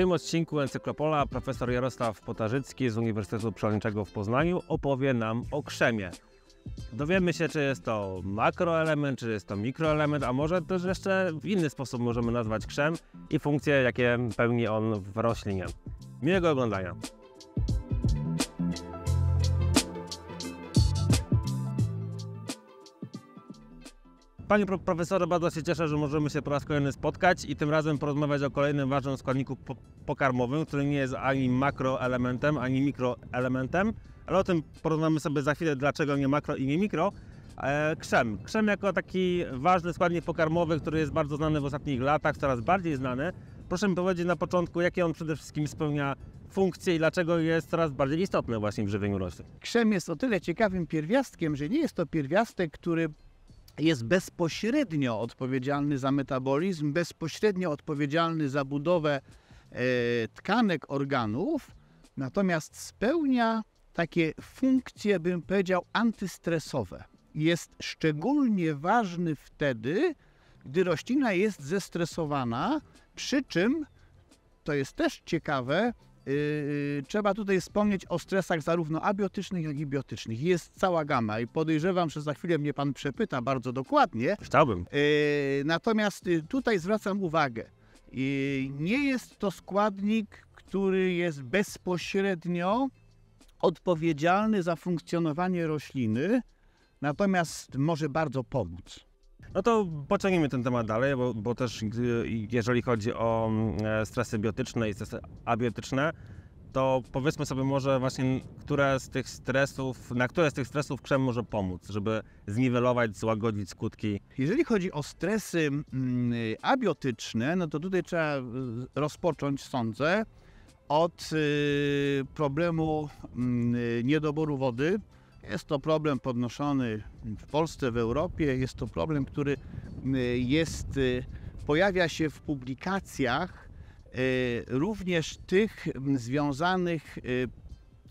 tym odcinku Encyklopola profesor Jarosław Potarzycki z Uniwersytetu Przyrodniczego w Poznaniu opowie nam o krzemie. Dowiemy się, czy jest to makroelement, czy jest to mikroelement, a może też jeszcze w inny sposób możemy nazwać krzem i funkcje, jakie pełni on w roślinie. Miłego oglądania! Panie profesorze, bardzo się cieszę, że możemy się po raz kolejny spotkać i tym razem porozmawiać o kolejnym ważnym składniku po pokarmowym, który nie jest ani makroelementem, ani mikroelementem, ale o tym porozmawiamy sobie za chwilę, dlaczego nie makro i nie mikro. E, Krzem. Krzem jako taki ważny składnik pokarmowy, który jest bardzo znany w ostatnich latach, coraz bardziej znany. Proszę mi powiedzieć na początku, jakie on przede wszystkim spełnia funkcję i dlaczego jest coraz bardziej istotny właśnie w żywieniu roślin. Krzem jest o tyle ciekawym pierwiastkiem, że nie jest to pierwiastek, który jest bezpośrednio odpowiedzialny za metabolizm, bezpośrednio odpowiedzialny za budowę e, tkanek organów, natomiast spełnia takie funkcje, bym powiedział, antystresowe. Jest szczególnie ważny wtedy, gdy roślina jest zestresowana, przy czym, to jest też ciekawe, Yy, trzeba tutaj wspomnieć o stresach zarówno abiotycznych, jak i biotycznych. Jest cała gama i podejrzewam, że za chwilę mnie Pan przepyta bardzo dokładnie. Chciałbym. Yy, natomiast y, tutaj zwracam uwagę, yy, nie jest to składnik, który jest bezpośrednio odpowiedzialny za funkcjonowanie rośliny, natomiast może bardzo pomóc. No to pociągniemy ten temat dalej, bo, bo też jeżeli chodzi o mm, e, stresy biotyczne i stresy abiotyczne, to powiedzmy sobie może właśnie, które z tych stresów, na które z tych stresów krzem może pomóc, żeby zniwelować, złagodzić skutki. Jeżeli chodzi o stresy mm, abiotyczne, no to tutaj trzeba e, rozpocząć, sądzę, od e, problemu mm, niedoboru wody, jest to problem podnoszony w Polsce, w Europie. Jest to problem, który y, jest, y, pojawia się w publikacjach y, również tych związanych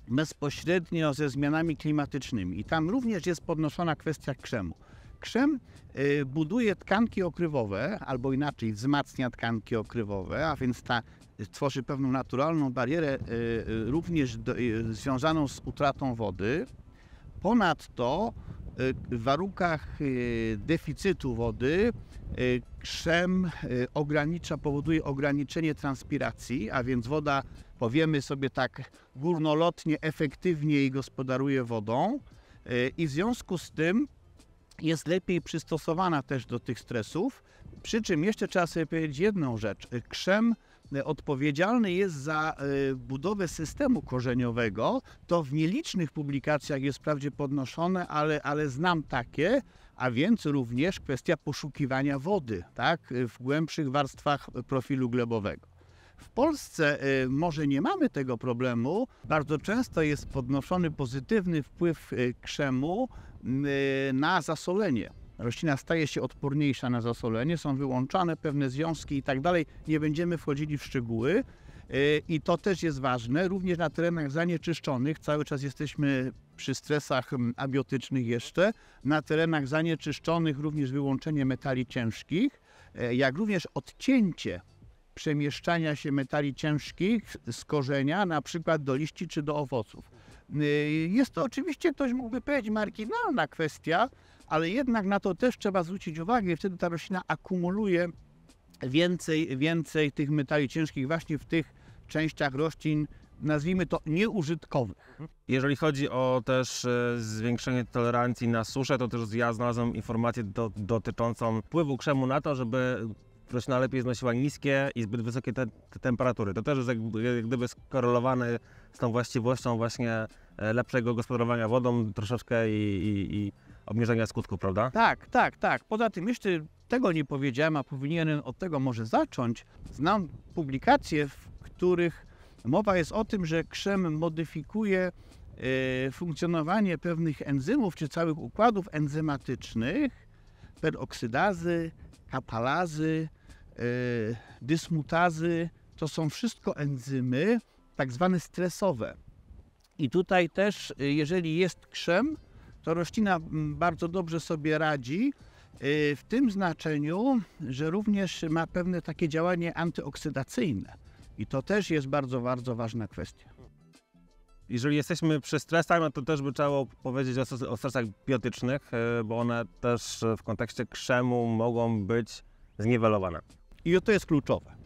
bezpośrednio ze zmianami klimatycznymi. I tam również jest podnoszona kwestia krzemu. Krzem buduje tkanki okrywowe, albo inaczej wzmacnia tkanki okrywowe, a więc ta tworzy pewną naturalną barierę również do, związaną z utratą wody. Ponadto y, w warunkach y, deficytu wody y, krzem ogranicza, powoduje ograniczenie transpiracji, a więc woda, powiemy sobie tak górnolotnie, efektywniej gospodaruje wodą i w związku z tym jest lepiej przystosowana też do tych stresów. Przy czym jeszcze trzeba sobie powiedzieć jedną rzecz. Krzem E, odpowiedzialny jest za e, budowę systemu korzeniowego, to w nielicznych publikacjach jest wprawdzie podnoszone, ale, ale znam takie, a więc również kwestia poszukiwania wody tak, w głębszych warstwach profilu glebowego. W Polsce e, może nie mamy tego problemu. Bardzo często jest podnoszony pozytywny wpływ krzemu na zasolenie roślina staje się odporniejsza na zasolenie, są wyłączane pewne związki i tak dalej. Nie będziemy wchodzili w szczegóły. Y, I to też jest ważne, również na terenach zanieczyszczonych, cały czas jesteśmy przy stresach mm, abiotycznych jeszcze, na terenach zanieczyszczonych również wyłączenie metali ciężkich, y, jak również odcięcie przemieszczania się metali ciężkich z korzenia, na przykład do liści czy do owoców. Y, jest to oczywiście, ktoś mógłby powiedzieć, marginalna kwestia, ale jednak na to też trzeba zwrócić uwagę wtedy ta roślina akumuluje więcej, więcej tych metali ciężkich właśnie w tych częściach roślin, nazwijmy to nieużytkowych. Jeżeli chodzi o też e, zwiększenie tolerancji na suszę, to też ja znalazłem informację do, dotyczącą wpływu krzemu na to, żeby roślina lepiej znosiła niskie i zbyt wysokie te, te temperatury. To też jest jak, jak gdyby skorelowane z tą właściwością właśnie e, lepszego gospodarowania wodą troszeczkę i, i, i obniżenia skutków, prawda? Tak, tak, tak. Poza tym jeszcze tego nie powiedziałem, a powinienem od tego może zacząć. Znam publikacje, w których mowa jest o tym, że krzem modyfikuje y, funkcjonowanie pewnych enzymów czy całych układów enzymatycznych, peroksydazy, kapalazy, y, e, dysmutazy. To są wszystko enzymy tak zwane stresowe. I tutaj też, e, jeżeli jest krzem, to roślina mm, bardzo dobrze sobie radzi y, w tym znaczeniu, że również ma pewne takie działanie antyoksydacyjne. I to też jest bardzo, bardzo ważna kwestia. Jeżeli jesteśmy przy stresach, no to też by trzeba powiedzieć o stresach biotycznych, y, bo one też w kontekście krzemu mogą być zniwelowane. I to jest kluczowe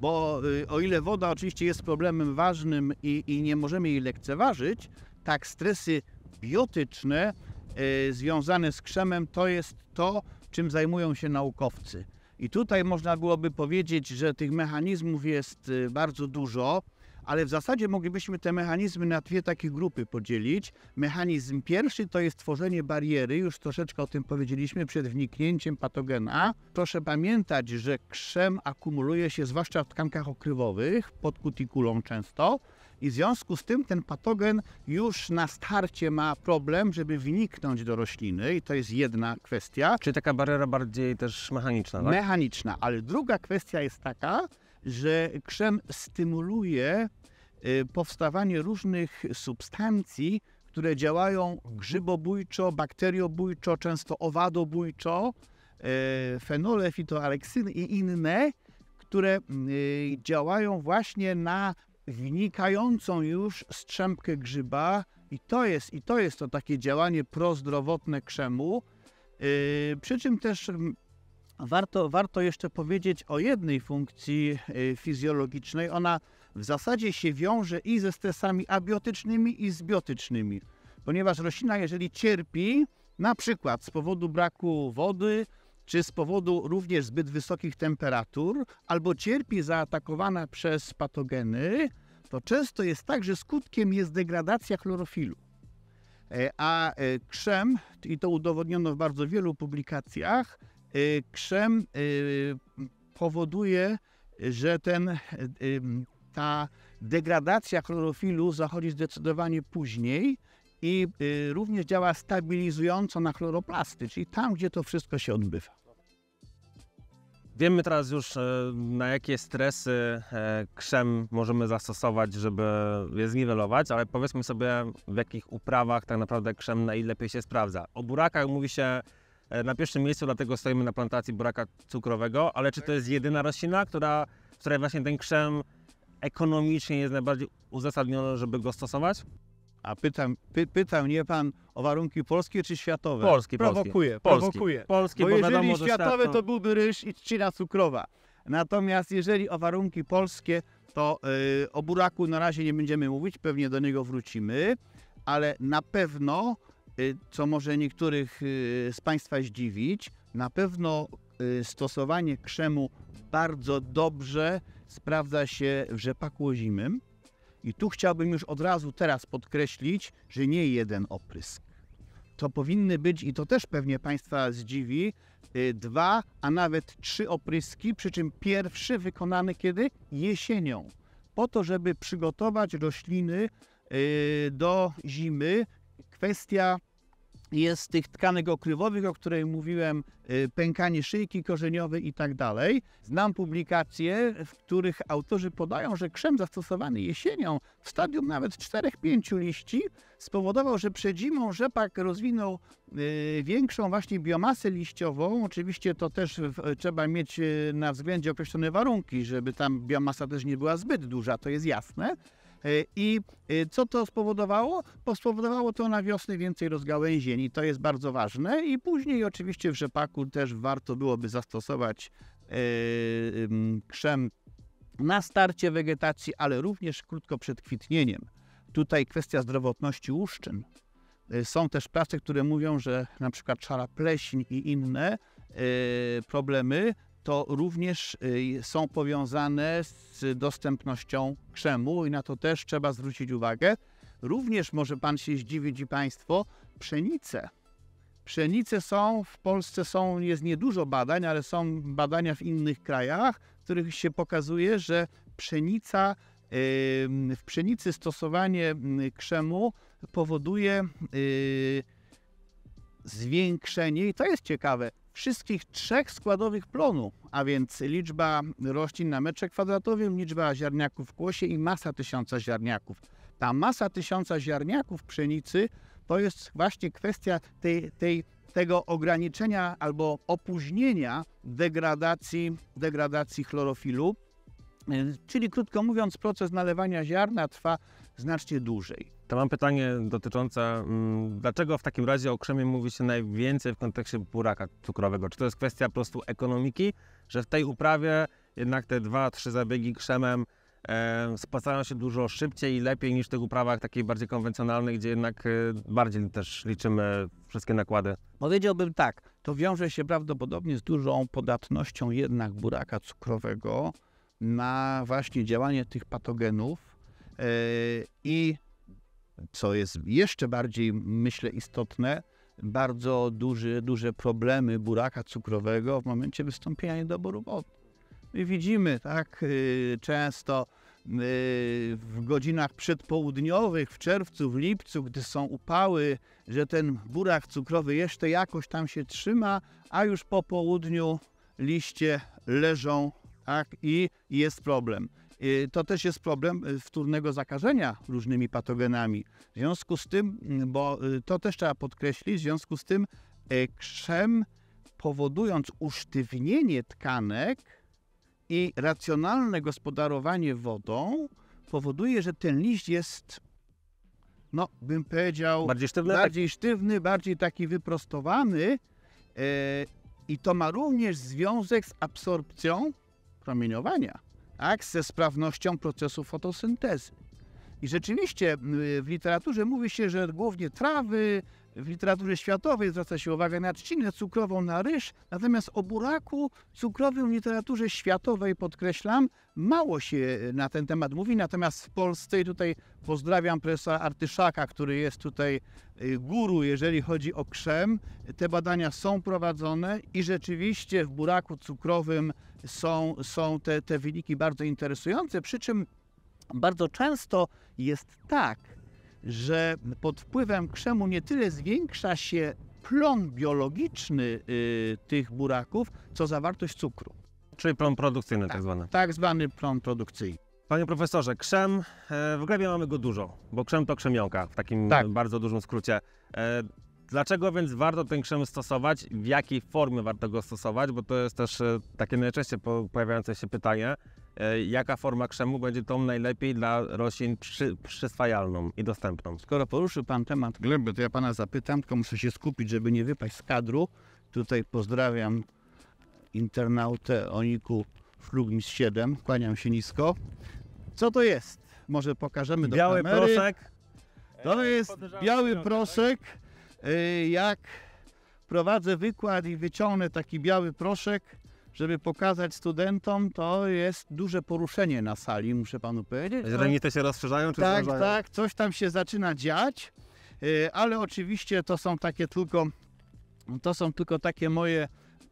bo y, o ile woda oczywiście jest problemem ważnym i, i, nie możemy jej lekceważyć, tak stresy biotyczne e, związane z krzemem to jest to, czym zajmują się naukowcy. I tutaj można byłoby powiedzieć, że tych mechanizmów jest e, bardzo dużo, ale w zasadzie moglibyśmy te mechanizmy na dwie takie grupy podzielić. Mechanizm pierwszy to jest tworzenie bariery, już troszeczkę o tym powiedzieliśmy, przed wniknięciem patogena. Proszę pamiętać, że krzem akumuluje się zwłaszcza w tkankach okrywowych, pod kutikulą często i w związku z tym ten patogen już na starcie ma problem, żeby wniknąć do rośliny i to jest jedna kwestia. Czyli taka bariera bardziej też mechaniczna, tak? Mechaniczna, ale druga kwestia jest taka, że krzem stymuluje y, powstawanie różnych substancji, które działają grzybobójczo, bakteriobójczo, często owadobójczo, y, fenole, fitoaleksyny i inne, które y, działają właśnie na wnikającą już strzępkę grzyba i to jest, i to, jest to takie działanie prozdrowotne krzemu. Yy, przy czym też mm, warto, warto jeszcze powiedzieć o jednej funkcji yy, fizjologicznej. Ona w zasadzie się wiąże i ze stresami abiotycznymi i zbiotycznymi, ponieważ roślina, jeżeli cierpi, na przykład z powodu braku wody, czy z powodu również zbyt wysokich temperatur, albo cierpi zaatakowana przez patogeny, to często jest tak, że skutkiem jest degradacja chlorofilu. E, a e, krzem, i to udowodniono w bardzo wielu publikacjach, e, krzem powoduje, że ten, ta degradacja chlorofilu zachodzi zdecydowanie później i y, również działa stabilizująco na chloroplasty, czyli tam, gdzie to wszystko się odbywa. Wiemy teraz już, e, na jakie stresy e, krzem możemy zastosować, żeby je zniwelować, ale powiedzmy sobie, w jakich uprawach tak naprawdę krzem najlepiej się sprawdza. O burakach mówi się e, na pierwszym miejscu, dlatego stoimy na plantacji buraka cukrowego, ale czy to jest jedyna roślina, która, w której właśnie ten krzem ekonomicznie jest najbardziej uzasadniony, żeby go stosować? A pytam, py, pytał mnie pan o warunki polskie czy światowe? Polskie, prowokuje, polskie. Prowokuje, polskie, bo, bo jeżeli światowe, świat... to byłby ryż i trzcina cukrowa. Natomiast jeżeli o warunki polskie, to yy, o buraku na razie nie będziemy mówić, pewnie do niego wrócimy, ale na pewno, yy, co może niektórych yy, z Państwa zdziwić, na pewno y, stosowanie krzemu bardzo dobrze sprawdza się w rzepaku zimym. I tu chciałbym już od razu teraz podkreślić, że nie jeden oprysk. To powinny być, i to też pewnie Państwa zdziwi, y, dwa, a nawet trzy opryski, przy czym pierwszy wykonany kiedy? Jesienią. Po to, żeby przygotować rośliny y, do zimy. Kwestia jest tych tkanek okrywowych, o której mówiłem, y, pękanie szyjki korzeniowej i tak dalej. Znam publikacje, w których autorzy podają, że krzem zastosowany jesienią w stadium nawet 4-5 liści spowodował, że przed zimą rzepak rozwinął y, większą właśnie biomasę liściową. Oczywiście to też trzeba mieć y, na względzie określone warunki, żeby tam biomasa też nie była zbyt duża, to jest jasne E, I e, co to spowodowało? Spowodowało to na wiosnę więcej rozgałęzień i to jest bardzo ważne. I później oczywiście w rzepaku też warto byłoby zastosować krzem e, na starcie wegetacji, ale również krótko przed kwitnieniem. Tutaj kwestia zdrowotności uszczyn. Są też prace, które mówią, że na przykład szara pleśń i inne problemy to również y, są powiązane z dostępnością krzemu i na to też trzeba zwrócić uwagę. Również może Pan się zdziwić i Państwo, pszenice. Pszenice są, w Polsce są, jest niedużo badań, ale są badania w innych krajach, w których się pokazuje, że pszenica, y, w pszenicy stosowanie y, krzemu powoduje zwiększenie, i to jest ciekawe, wszystkich trzech składowych plonu, a więc liczba roślin na metrze kwadratowym, liczba ziarniaków w kłosie i masa tysiąca ziarniaków. Ta masa tysiąca ziarniaków pszenicy to jest właśnie kwestia tej, tej, tego ograniczenia albo opóźnienia degradacji, degradacji chlorofilu, czyli krótko mówiąc proces nalewania ziarna trwa znacznie dłużej. To mam pytanie dotyczące, mm, dlaczego w takim razie o krzemie mówi się najwięcej w kontekście buraka cukrowego? Czy to jest kwestia po prostu ekonomiki, że w tej uprawie jednak te dwa, trzy zabiegi krzemem e, spłacają się dużo szybciej i lepiej niż w tych uprawach takich bardziej konwencjonalnych, gdzie jednak e, bardziej też liczymy wszystkie nakłady? Powiedziałbym tak, to wiąże się prawdopodobnie z dużą podatnością jednak buraka cukrowego na właśnie działanie tych patogenów. E, I co jest jeszcze bardziej, myślę, istotne, bardzo duże problemy buraka cukrowego w momencie wystąpienia niedoboru wody. My widzimy tak y, często y, w godzinach przedpołudniowych, w czerwcu, w lipcu, gdy są upały, że ten burak cukrowy jeszcze jakoś tam się trzyma, a już po południu liście leżą tak, i jest problem. Y, to też jest problem y, wtórnego zakażenia różnymi patogenami. W związku z tym, mm, bo y, to też trzeba podkreślić, w związku z tym krzem powodując usztywnienie tkanek i racjonalne gospodarowanie wodą powoduje, że ten liść jest no, bym powiedział, bardziej sztywny, tak? bardziej, sztywny, bardziej taki wyprostowany. I to ma również związek z absorpcją promieniowania tak, ze sprawnością procesu fotosyntezy. I rzeczywiście y, w literaturze mówi się, że głównie trawy, w literaturze światowej zwraca się uwagę na trzcinę cukrową na ryż, natomiast o buraku cukrowym w literaturze światowej, podkreślam, mało się na ten temat mówi, natomiast w Polsce, i tutaj pozdrawiam profesora Artyszaka, który jest tutaj y, guru, jeżeli chodzi o krzem, te badania są prowadzone i rzeczywiście w buraku cukrowym są, są te, te wyniki bardzo interesujące, przy czym bardzo często jest tak, że pod wpływem krzemu nie tyle zwiększa się plon biologiczny y, tych buraków, co zawartość cukru. Czyli plon produkcyjny tak, tak zwany. Tak zwany plon produkcyjny. Panie profesorze, krzem, e, w glebie mamy go dużo, bo krzem to krzemiołka w takim tak. bardzo dużym skrócie. E, dlaczego więc warto ten krzem stosować? W jakiej formie warto go stosować? Bo to jest też e, takie najczęściej pojawiające się pytanie. E, jaka forma krzemu będzie tą najlepiej dla roślin przy, przyswajalną i dostępną. Skoro poruszył Pan temat gleby, to ja Pana zapytam, tylko muszę się skupić, żeby nie wypaść z kadru. Tutaj pozdrawiam internautę Oniku Flugmis 7, kłaniam się nisko. Co to jest? Może pokażemy do Biały kamery. proszek. To eee, jest biały tak? proszek. E, jak prowadzę wykład i wyciągnę taki biały proszek, żeby pokazać studentom, to jest duże poruszenie na sali, muszę panu powiedzieć. Remite się rozszerzają czy Tak, rozszerzają? tak, coś tam się zaczyna dziać, y, ale oczywiście to są takie tylko, to są tylko takie moje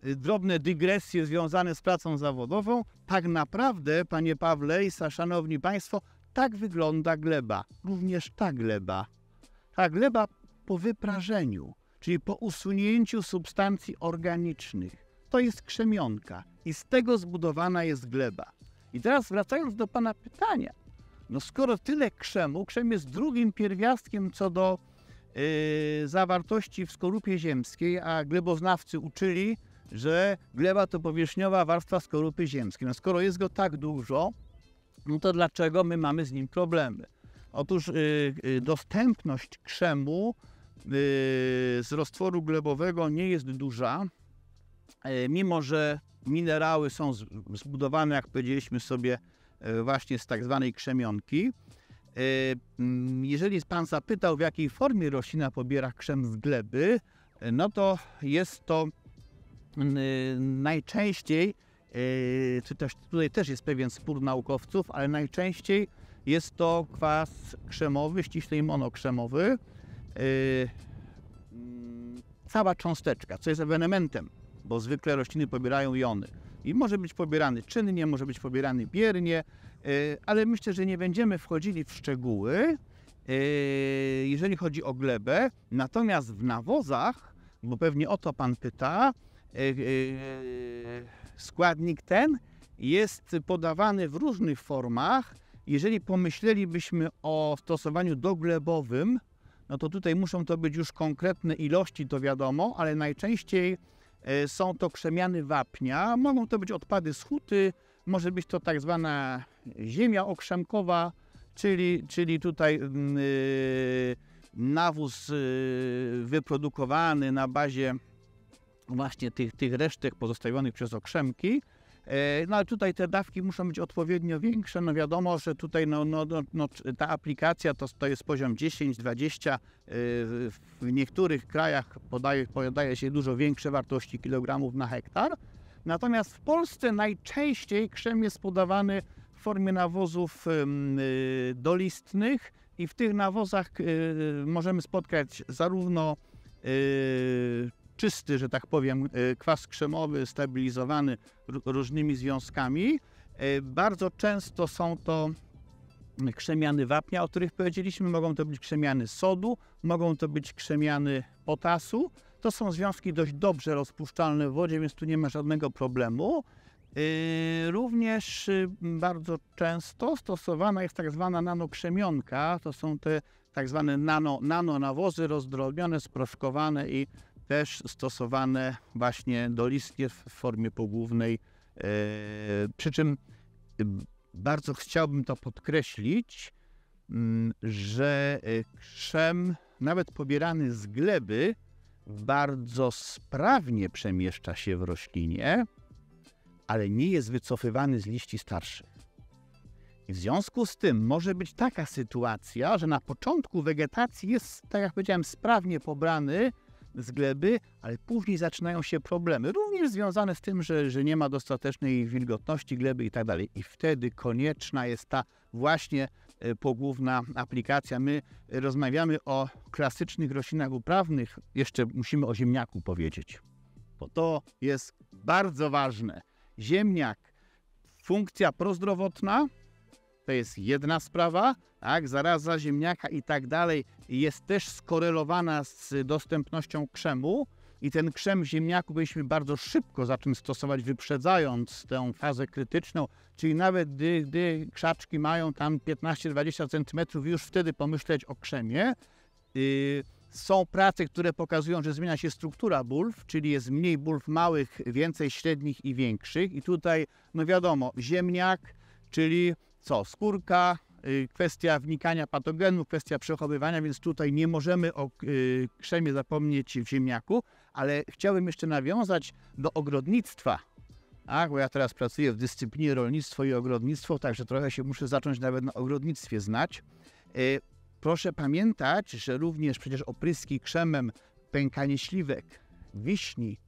y, drobne dygresje związane z pracą zawodową. Tak naprawdę, panie Pawle i szanowni państwo, tak wygląda gleba, również ta gleba. Ta gleba po wyprażeniu, czyli po usunięciu substancji organicznych to jest krzemionka i z tego zbudowana jest gleba. I teraz wracając do Pana pytania, no skoro tyle krzemu, krzem jest drugim pierwiastkiem co do yy, zawartości w skorupie ziemskiej, a gleboznawcy uczyli, że gleba to powierzchniowa warstwa skorupy ziemskiej. No skoro jest go tak dużo, no to dlaczego my mamy z nim problemy? Otóż yy, yy, dostępność krzemu yy, z roztworu glebowego nie jest duża, E, mimo że minerały są zbudowane, jak powiedzieliśmy sobie, e, właśnie z tak zwanej krzemionki. E, mm, jeżeli Pan zapytał, w jakiej formie roślina pobiera krzem z gleby, no to jest to mm, najczęściej, czy też tutaj też jest pewien spór naukowców, ale najczęściej jest to kwas krzemowy, ściślej monokrzemowy. Mm, cała cząsteczka, co jest ewenementem bo zwykle rośliny pobierają jony. I może być pobierany czynnie, może być pobierany biernie, e, ale myślę, że nie będziemy wchodzili w szczegóły, e, jeżeli chodzi o glebę. Natomiast w nawozach, bo pewnie o to Pan pyta, e, składnik ten jest podawany w różnych formach. Jeżeli pomyślelibyśmy o stosowaniu doglebowym, no to tutaj muszą to być już konkretne ilości, to wiadomo, ale najczęściej E, są to krzemiany wapnia, mogą to być odpady z huty, może być to tak zwana ziemia okrzemkowa, czyli, czyli tutaj yy, nawóz yy, wyprodukowany na bazie właśnie tych, tych resztek pozostawionych przez okrzemki. E, no ale tutaj te dawki muszą być odpowiednio większe. No wiadomo, że tutaj no, no, no, no ta aplikacja to, to jest poziom 10, 20. E, w niektórych krajach podaje, podaje się dużo większe wartości kilogramów na hektar. Natomiast w Polsce najczęściej krzem jest podawany w formie nawozów y, dolistnych i w tych nawozach y, możemy spotkać zarówno y, czysty, że tak powiem, e, kwas krzemowy, stabilizowany różnymi związkami. E, bardzo często są to krzemiany wapnia, o których powiedzieliśmy. Mogą to być krzemiany sodu, mogą to być krzemiany potasu. To są związki dość dobrze rozpuszczalne w wodzie, więc tu nie ma żadnego problemu. E, również y, bardzo często stosowana jest tak zwana nanokrzemionka. To są te tak zwane nano, nano nawozy rozdrobnione, sproszkowane i też stosowane właśnie dolistnie w formie pogłównej. E, przy czym y, bardzo chciałbym to podkreślić, mm, że y, krzem, nawet pobierany z gleby, bardzo sprawnie przemieszcza się w roślinie, ale nie jest wycofywany z liści starszych. W związku z tym może być taka sytuacja, że na początku wegetacji jest, tak jak powiedziałem, sprawnie pobrany, z gleby, ale później zaczynają się problemy, również związane z tym, że, że nie ma dostatecznej wilgotności gleby i tak dalej. I wtedy konieczna jest ta właśnie e, pogłówna aplikacja. My rozmawiamy o klasycznych roślinach uprawnych, jeszcze musimy o ziemniaku powiedzieć, bo to jest bardzo ważne. Ziemniak, funkcja prozdrowotna, to jest jedna sprawa, tak, zaraza ziemniaka i tak dalej jest też skorelowana z dostępnością krzemu i ten krzem ziemniaku byliśmy bardzo szybko zaczęli stosować, wyprzedzając tę fazę krytyczną, czyli nawet gdy, gdy krzaczki mają tam 15-20 cm, już wtedy pomyśleć o krzemie. Yy, są prace, które pokazują, że zmienia się struktura bulw, czyli jest mniej bulw małych, więcej średnich i większych. I tutaj, no wiadomo, ziemniak, czyli co? Skórka, y, kwestia wnikania patogenów, kwestia przechowywania, więc tutaj nie możemy o y, krzemie zapomnieć w ziemniaku, ale chciałbym jeszcze nawiązać do ogrodnictwa, tak, bo ja teraz pracuję w dyscyplinie rolnictwo i ogrodnictwo, także trochę się muszę zacząć nawet na ogrodnictwie znać. Y, proszę pamiętać, że również przecież opryski krzemem pękanie śliwek, wiśni,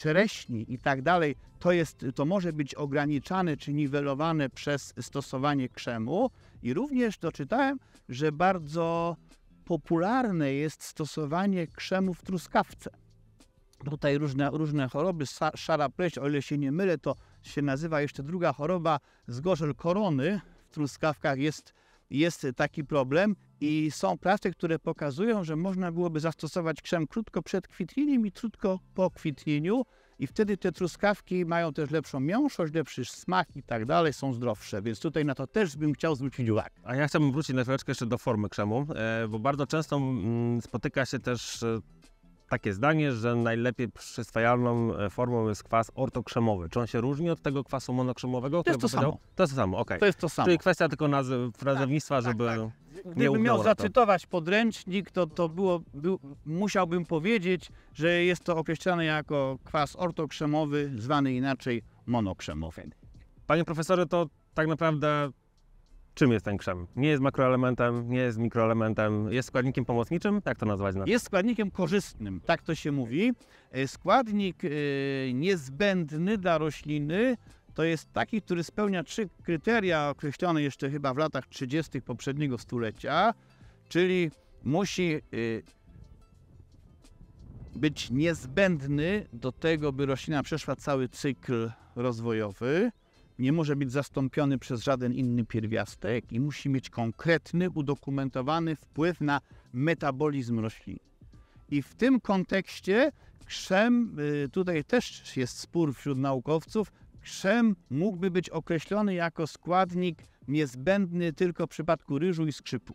czereśni i tak dalej, to, jest, to może być ograniczane czy niwelowane przez stosowanie krzemu. I również doczytałem, że bardzo popularne jest stosowanie krzemu w truskawce. Tutaj różne, różne choroby, szara pleść, o ile się nie mylę, to się nazywa jeszcze druga choroba, zgorzel korony w truskawkach jest jest taki problem i są prace, które pokazują, że można byłoby zastosować krzem krótko przed kwitnieniem i krótko po kwitnieniu i wtedy te truskawki mają też lepszą miąższość, lepszy smak i tak dalej, są zdrowsze, więc tutaj na to też bym chciał zwrócić uwagę. A ja chciałbym wrócić na chwileczkę jeszcze do formy krzemu, e, bo bardzo często mm, spotyka się też e, takie zdanie, że najlepiej przyswajalną e, formą jest kwas ortokrzemowy. Czy on się różni od tego kwasu monokrzemowego? To jest to samo. To jest to samo, Okay. To jest to samo. Czyli kwestia tylko nazw- frazewnictwa, tak, tak, żeby... Tak, tak. Gdybym miał zacytować podręcznik, to, to było, był, musiałbym powiedzieć, że jest to określane jako kwas ortokrzemowy, zwany inaczej monokrzemowy. Panie profesorze, to tak naprawdę czym jest ten krzem. Nie jest makroelementem, nie jest mikroelementem, jest składnikiem pomocniczym, jak to nazwać? Jest składnikiem korzystnym, tak to się mówi. E, składnik e, niezbędny dla rośliny to jest taki, który spełnia trzy kryteria określone jeszcze chyba w latach 30. poprzedniego stulecia, czyli musi e, być niezbędny do tego, by roślina przeszła cały cykl rozwojowy, nie może być zastąpiony przez żaden inny pierwiastek i musi mieć konkretny, udokumentowany wpływ na metabolizm roślin. I w tym kontekście krzem, y, tutaj też jest spór wśród naukowców, krzem mógłby być określony jako składnik niezbędny tylko w przypadku ryżu i skrzypu.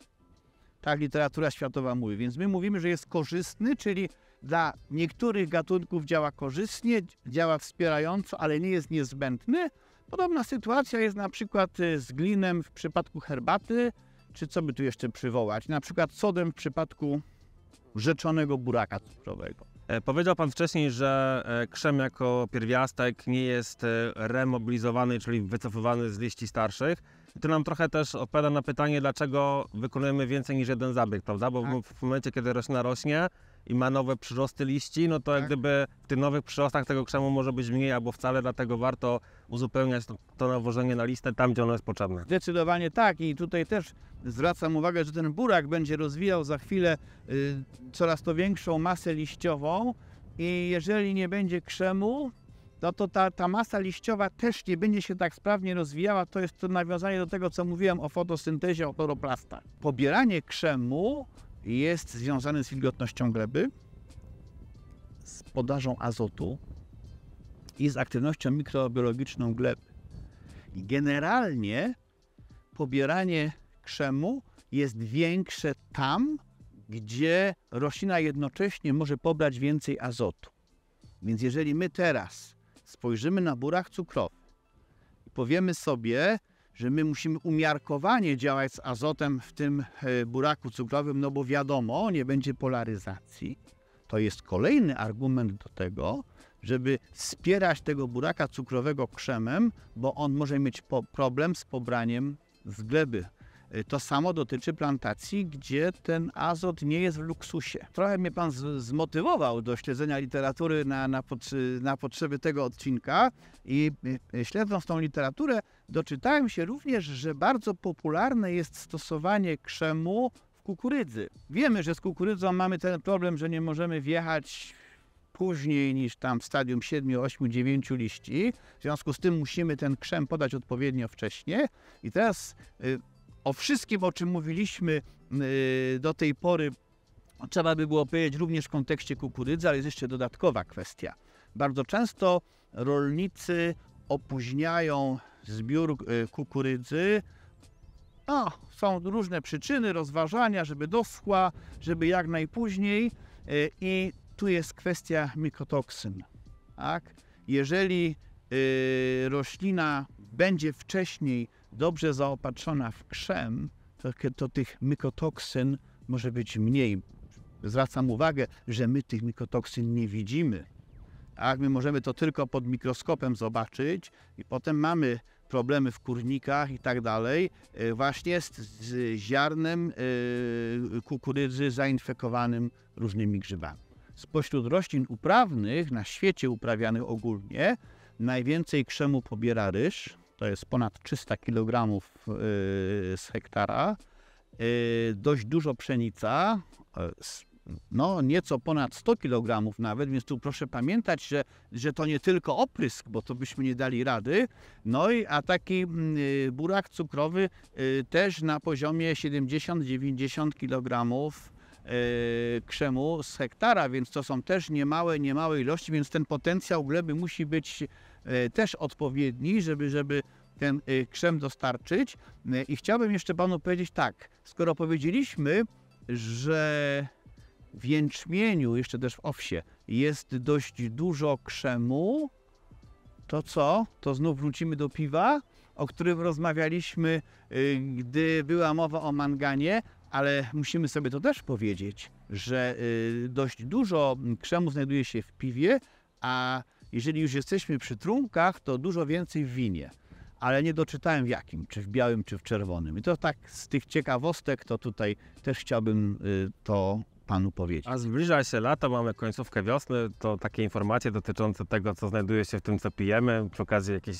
Tak literatura światowa mówi. Więc my mówimy, że jest korzystny, czyli dla niektórych gatunków działa korzystnie, działa wspierająco, ale nie jest niezbędny, Podobna sytuacja jest na przykład y, z glinem w przypadku herbaty, czy co by tu jeszcze przywołać, na przykład sodem w przypadku rzeczonego buraka cukrowego. E, powiedział Pan wcześniej, że e, krzem jako pierwiastek nie jest e, remobilizowany, czyli wycofywany z liści starszych. to nam trochę też odpowiada na pytanie, dlaczego wykonujemy więcej niż jeden zabieg, prawda? Bo tak. w momencie, kiedy roślina rośnie, i ma nowe przyrosty liści, no to tak. jak gdyby w tych nowych przyrostach tego krzemu może być mniej albo wcale, dlatego warto uzupełniać to, to nawożenie na listę tam, gdzie ono jest potrzebne. Zdecydowanie tak i tutaj też zwracam uwagę, że ten burak będzie rozwijał za chwilę y, coraz to większą masę liściową i jeżeli nie będzie krzemu, no to ta, ta masa liściowa też nie będzie się tak sprawnie rozwijała. To jest to nawiązanie do tego, co mówiłem o fotosyntezie, o chloroplastach. Pobieranie krzemu jest związany z wilgotnością gleby, z podażą azotu i z aktywnością mikrobiologiczną gleby. I generalnie pobieranie krzemu jest większe tam, gdzie roślina jednocześnie może pobrać więcej azotu. Więc jeżeli my teraz spojrzymy na burach cukrowych i powiemy sobie, że my musimy umiarkowanie działać z azotem w tym e, buraku cukrowym, no bo wiadomo, nie będzie polaryzacji. To jest kolejny argument do tego, żeby wspierać tego buraka cukrowego krzemem, bo on może mieć problem z pobraniem z gleby Y, to samo dotyczy plantacji, gdzie ten azot nie jest w luksusie. Trochę mnie pan zmotywował do śledzenia literatury na, na, na potrzeby tego odcinka i y, y, śledząc tą literaturę doczytałem się również, że bardzo popularne jest stosowanie krzemu w kukurydzy. Wiemy, że z kukurydzą mamy ten problem, że nie możemy wjechać później niż tam w stadium 7, 8, 9 liści. W związku z tym musimy ten krzem podać odpowiednio wcześnie. I teraz o wszystkim, o czym mówiliśmy e, do tej pory, trzeba by było powiedzieć również w kontekście kukurydzy, ale jest jeszcze dodatkowa kwestia. Bardzo często rolnicy opóźniają zbiór e, kukurydzy. No, są różne przyczyny, rozważania, żeby doschła, żeby jak najpóźniej. E, I tu jest kwestia mikotoksyn. Tak? Jeżeli roślina będzie wcześniej dobrze zaopatrzona w krzem, to, to tych mykotoksyn może być mniej. Zwracam uwagę, że my tych mykotoksyn nie widzimy. A tak, my możemy to tylko pod mikroskopem zobaczyć i potem mamy problemy w kurnikach i tak dalej, e, właśnie z, z ziarnem e, kukurydzy zainfekowanym różnymi grzybami. Spośród roślin uprawnych, na świecie uprawianych ogólnie, najwięcej krzemu pobiera ryż, to jest ponad 300 kg y, z hektara. Y, dość dużo pszenica, y, no nieco ponad 100 kg nawet, więc tu proszę pamiętać, że, że to nie tylko oprysk, bo to byśmy nie dali rady. No i a taki mm, burak cukrowy też na poziomie 70-90 kg krzemu z hektara, więc to są też niemałe, niemałe ilości, więc ten potencjał gleby musi być Y, też odpowiedni, żeby, żeby ten y, krzem dostarczyć. Y, I chciałbym jeszcze Panu powiedzieć tak, skoro powiedzieliśmy, że w jęczmieniu, jeszcze też w owsie, jest dość dużo krzemu, to co? To znów wrócimy do piwa, o którym rozmawialiśmy, gdy była mowa o manganie, ale musimy sobie to też powiedzieć, że dość dużo krzemu znajduje się w piwie, a jeżeli już jesteśmy przy trunkach, to dużo więcej w winie. Ale nie doczytałem w jakim, czy w białym, czy w czerwonym. I to tak z tych ciekawostek, to tutaj też chciałbym y, to panu powiedzieć. A zbliża się lato, mamy końcówkę wiosny, to takie informacje dotyczące tego, co znajduje się w tym, co pijemy, przy okazji jakieś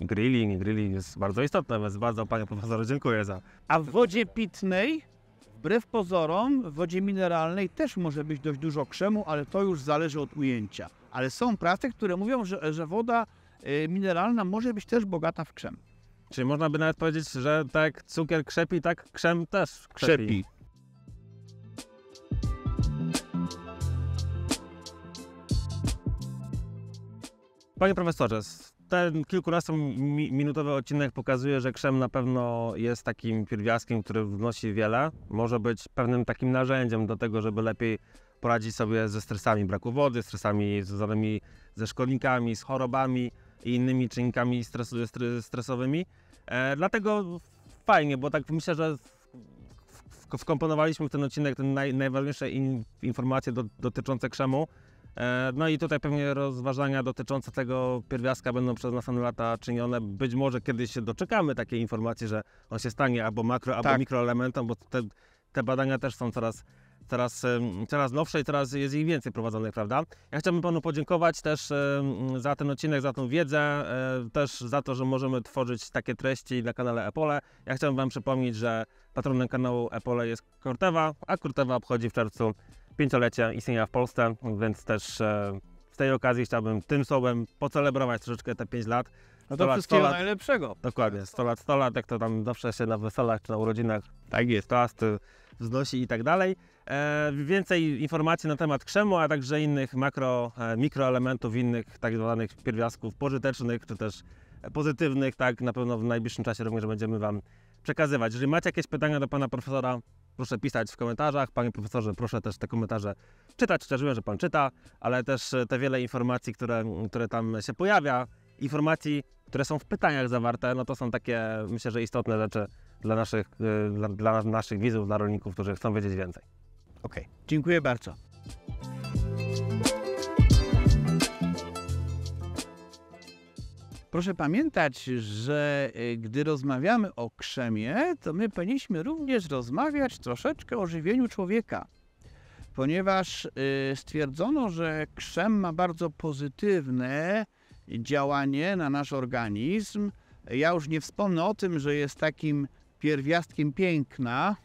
grilling. Grilling jest bardzo istotne, więc bardzo panie profesorze dziękuję za... A w wodzie pitnej Wbrew pozorom w wodzie mineralnej też może być dość dużo krzemu, ale to już zależy od ujęcia. Ale są prace, które mówią, że, że woda y, mineralna może być też bogata w krzem. Czyli można by nawet powiedzieć, że tak cukier krzepi, tak krzem też krzepi. krzepi. Panie profesorze, ten kilkunastominutowy odcinek pokazuje, że krzem na pewno jest takim pierwiastkiem, który wnosi wiele. Może być pewnym takim narzędziem do tego, żeby lepiej poradzić sobie ze stresami braku wody, stresami związanymi ze szkodnikami, z chorobami i innymi czynnikami stres stresowymi. E, dlatego fajnie, bo tak myślę, że wkomponowaliśmy w ten odcinek te naj, najważniejsze in, informacje do, dotyczące krzemu. E, no i tutaj pewnie rozważania dotyczące tego pierwiastka będą przez następne lata czynione. Być może kiedyś się doczekamy takiej informacji, że on się stanie albo makro, albo tak. mikroelementem, bo te, te, badania też są coraz, coraz, coraz nowsze i teraz jest ich więcej prowadzonych, prawda? Ja chciałbym Panu podziękować też za ten odcinek, za tą wiedzę, e, też za to, że możemy tworzyć takie treści na kanale Epole. Ja chciałbym Wam przypomnieć, że patronem kanału Epole jest Kortewa, a Kortewa obchodzi w czerwcu pięciolecie istnienia w Polsce, więc też e, w tej okazji chciałbym tym sobem pocelebrować troszeczkę te 5 lat. No to lat, wszystkiego lat, najlepszego. Dokładnie, 100 lat, 100 lat, jak to tam zawsze się na weselach czy na urodzinach tak jest, toasty e, wznosi i tak dalej. E, więcej informacji na temat krzemu, a także innych makro, e, mikroelementów, innych tak zwanych pierwiastków pożytecznych, czy też pozytywnych, tak na pewno w najbliższym czasie również będziemy Wam przekazywać. Jeżeli macie jakieś pytania do Pana Profesora Proszę pisać w komentarzach. Panie profesorze, proszę też te komentarze czytać. Rozumiem, że pan czyta, ale też e, te wiele informacji, które, które tam się pojawia, informacji, które są w pytaniach zawarte, no to są takie, myślę, że istotne rzeczy dla naszych, e, dla, dla naszych widzów, dla rolników, którzy chcą wiedzieć więcej. Okej, okay. dziękuję bardzo. Proszę pamiętać, że y, gdy rozmawiamy o krzemie, to my powinniśmy również rozmawiać troszeczkę o żywieniu człowieka, ponieważ y, stwierdzono, że krzem ma bardzo pozytywne działanie na nasz organizm. Ja już nie wspomnę o tym, że jest takim pierwiastkiem piękna.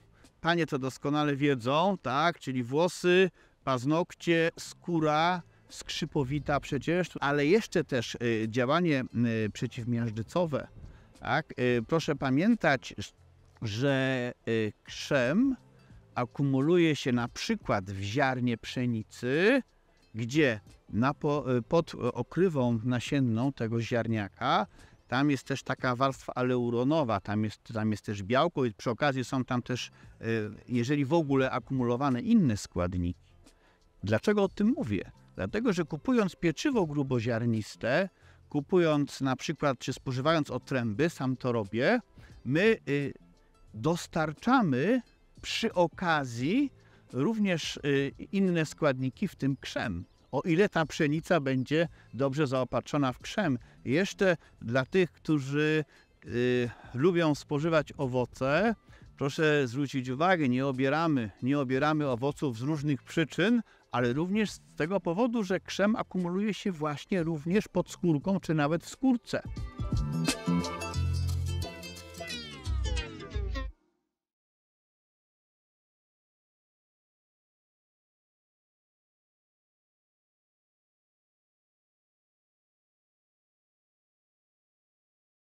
Panie to doskonale wiedzą, tak? Czyli włosy, paznokcie, skóra, skrzypowita przecież, ale jeszcze też y, działanie y, przeciwmiażdżycowe. Tak? Y, proszę pamiętać, że krzem akumuluje się na przykład w ziarnie pszenicy, gdzie na po, pod okrywą nasienną tego ziarniaka tam jest też taka warstwa aleuronowa, tam jest, tam jest też białko i przy okazji są tam też, jeżeli w ogóle akumulowane inne składniki. Dlaczego o tym mówię? Dlatego, że kupując pieczywo gruboziarniste, kupując na przykład, czy spożywając otręby, sam to robię, my y, dostarczamy przy okazji również y, inne składniki, w tym krzem. O ile ta pszenica będzie dobrze zaopatrzona w krzem. Jeszcze dla tych, którzy y, lubią spożywać owoce, proszę zwrócić uwagę, nie obieramy, nie obieramy owoców z różnych przyczyn, ale również z tego powodu, że krzem akumuluje się właśnie również pod skórką czy nawet w skórce.